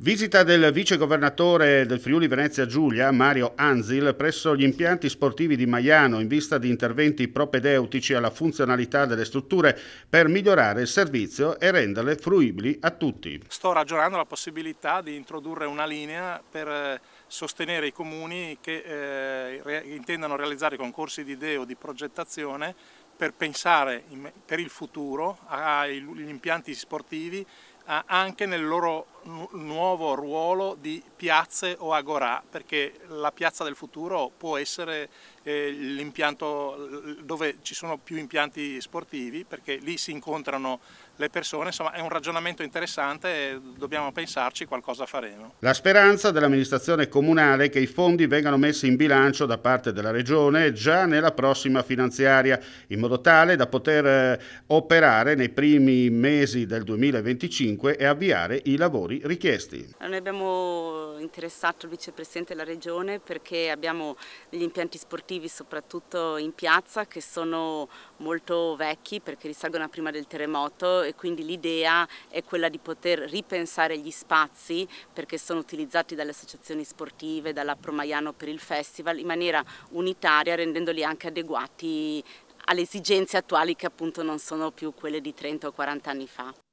Visita del vice governatore del Friuli Venezia Giulia, Mario Anzil, presso gli impianti sportivi di Maiano in vista di interventi propedeutici alla funzionalità delle strutture per migliorare il servizio e renderle fruibili a tutti. Sto ragionando la possibilità di introdurre una linea per eh, sostenere i comuni che eh, intendano realizzare concorsi di idee o di progettazione per pensare in, per il futuro agli impianti sportivi anche nel loro nuovo ruolo di piazze o agorà, perché la piazza del futuro può essere eh, l'impianto dove ci sono più impianti sportivi, perché lì si incontrano le persone, insomma è un ragionamento interessante e dobbiamo pensarci, qualcosa faremo. La speranza dell'amministrazione comunale è che i fondi vengano messi in bilancio da parte della Regione già nella prossima finanziaria, in modo tale da poter eh, operare nei primi mesi del 2025 5 e avviare i lavori richiesti. Noi abbiamo interessato il vicepresidente della regione perché abbiamo degli impianti sportivi soprattutto in piazza che sono molto vecchi perché risalgono a prima del terremoto e quindi l'idea è quella di poter ripensare gli spazi perché sono utilizzati dalle associazioni sportive, dalla Promaiano per il festival in maniera unitaria rendendoli anche adeguati alle esigenze attuali che appunto non sono più quelle di 30 o 40 anni fa.